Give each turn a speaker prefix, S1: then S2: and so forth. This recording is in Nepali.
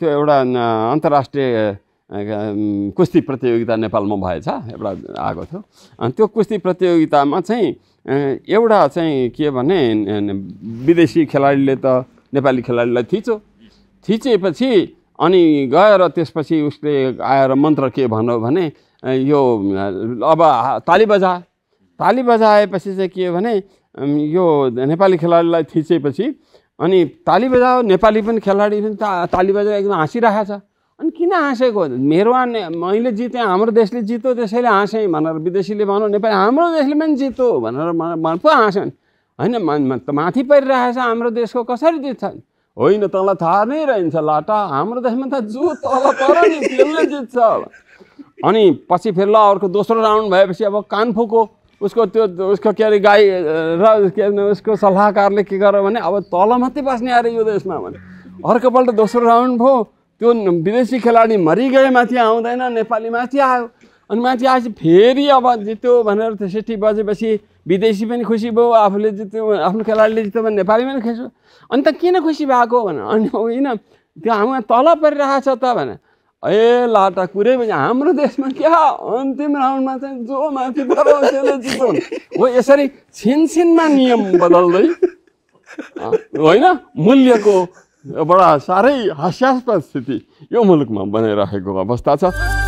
S1: त्यो एउटा अन्तर्राष्ट्रिय कुस्ती प्रतियोगिता नेपालमा भएछ एउटा आएको थियो अनि त्यो कुस्ती प्रतियोगितामा चाहिँ एउटा चाहिँ के भने विदेशी खेलाडीले त नेपाली खेलाडीलाई थिचो थिचेपछि अनि गएर त्यसपछि उसले आएर मन्त्र के भन्यो भने यो अब ताली बजा ताली बजाएपछि चाहिँ के भने यो नेपाली खेलाडीलाई थिचेपछि अनि ताली बजाओ नेपाली पनि खेलाडी पनि ता ताली बजाओ एकदम हाँसिरहेको छ अनि किन हाँसेको मेरो मैले जितेँ हाम्रो देशले जित्यो त्यसैले हाँसेँ भनेर विदेशीले भनौँ नेपाली हाम्रो देशले पनि जित्यो भनेर पो हाँस्यो भने होइन माथि परिरहेछ हाम्रो देशको कसरी जित्छन् होइन तँलाई थाहा नै रहन्छ लाटा हाम्रो देशमा त जो तल तर नि त्यसले जित्छ अनि पछि फेरि ल अर्को दोस्रो राउन्ड भएपछि अब कानफुको उसको त्यो उसको के अरे गाई र के अरे उसको सल्लाहकारले के गर्यो भने अब तल मात्रै बस्ने अरे यो देशमा भने अर्कोपल्ट दोस्रो राउन्ड भयो त्यो विदेशी खेलाडी गए माथि आउँदैन नेपाली माथि आयो अनि माथि आएपछि फेरि अब जित्यो भनेर त्यसरी बजेपछि विदेशी पनि खुसी भयो आफूले जित्यो आफ्नो खेलाडीले जित्यो भने नेपाली पनि खेल्छु अनि त किन खुसी भएको भने अनि होइन त्यो हामीलाई तल परिरहेको छ त भने ए लाटा कुरै पनि हाम्रो देशमा क्या
S2: अन्तिम राउन्डमा चाहिँ जो माथि जित्छन्
S1: हो यसरी छिनछिनमा नियम बदल्दै
S3: होइन मूल्यको एउटा साह्रै हास्यास्पद स्थिति यो मुलुकमा बनाइराखेको अवस्था छ